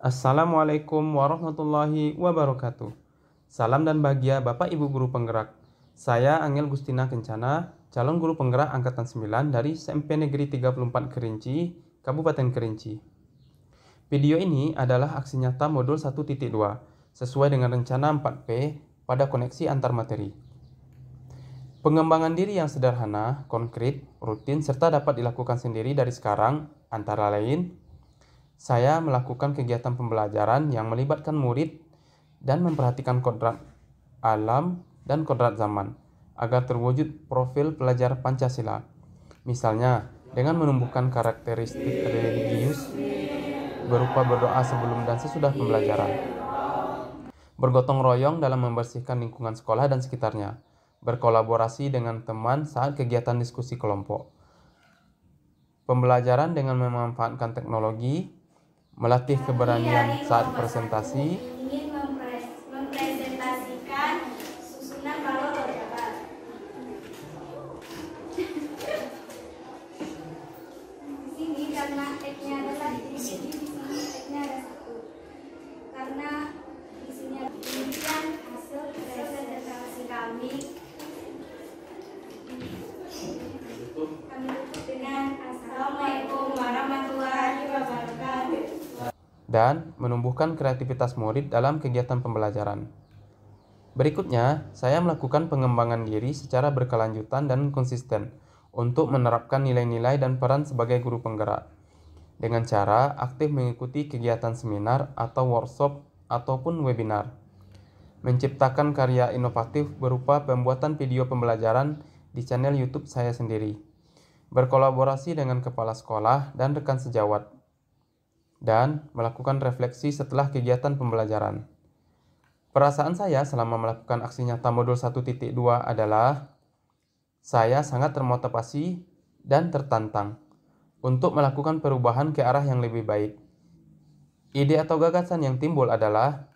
Assalamualaikum warahmatullahi wabarakatuh. Salam dan bahagia Bapak Ibu Guru Penggerak. Saya Angel Gustina Kencana, calon guru penggerak angkatan 9 dari SMP Negeri 34 Kerinci, Kabupaten Kerinci. Video ini adalah aksi nyata modul 1.2 sesuai dengan rencana 4P pada koneksi antar materi. Pengembangan diri yang sederhana, konkret, rutin, serta dapat dilakukan sendiri dari sekarang antara lain saya melakukan kegiatan pembelajaran yang melibatkan murid dan memperhatikan kodrat alam dan kodrat zaman agar terwujud profil pelajar Pancasila. Misalnya, dengan menumbuhkan karakteristik religius berupa berdoa sebelum dan sesudah pembelajaran. Bergotong royong dalam membersihkan lingkungan sekolah dan sekitarnya. Berkolaborasi dengan teman saat kegiatan diskusi kelompok. Pembelajaran dengan memanfaatkan teknologi, melatih keberanian saat presentasi, dan menumbuhkan kreativitas murid dalam kegiatan pembelajaran. Berikutnya, saya melakukan pengembangan diri secara berkelanjutan dan konsisten untuk menerapkan nilai-nilai dan peran sebagai guru penggerak dengan cara aktif mengikuti kegiatan seminar atau workshop ataupun webinar. Menciptakan karya inovatif berupa pembuatan video pembelajaran di channel YouTube saya sendiri. Berkolaborasi dengan kepala sekolah dan rekan sejawat dan melakukan refleksi setelah kegiatan pembelajaran. Perasaan saya selama melakukan aksi nyata modul 1.2 adalah saya sangat termotivasi dan tertantang untuk melakukan perubahan ke arah yang lebih baik. Ide atau gagasan yang timbul adalah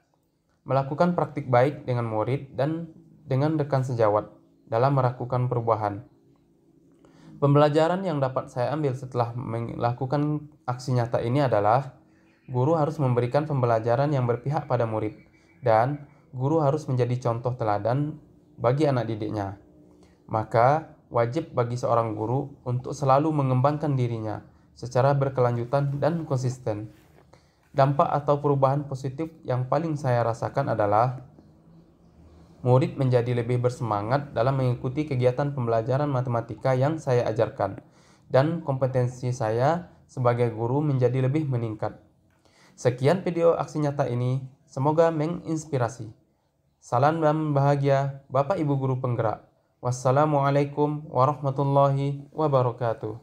melakukan praktik baik dengan murid dan dengan rekan sejawat dalam melakukan perubahan. Pembelajaran yang dapat saya ambil setelah melakukan aksi nyata ini adalah guru harus memberikan pembelajaran yang berpihak pada murid, dan guru harus menjadi contoh teladan bagi anak didiknya. Maka, wajib bagi seorang guru untuk selalu mengembangkan dirinya secara berkelanjutan dan konsisten. Dampak atau perubahan positif yang paling saya rasakan adalah murid menjadi lebih bersemangat dalam mengikuti kegiatan pembelajaran matematika yang saya ajarkan, dan kompetensi saya sebagai guru menjadi lebih meningkat. Sekian video aksi nyata ini, semoga menginspirasi. Salam dan bahagia Bapak Ibu Guru Penggerak. Wassalamualaikum warahmatullahi wabarakatuh.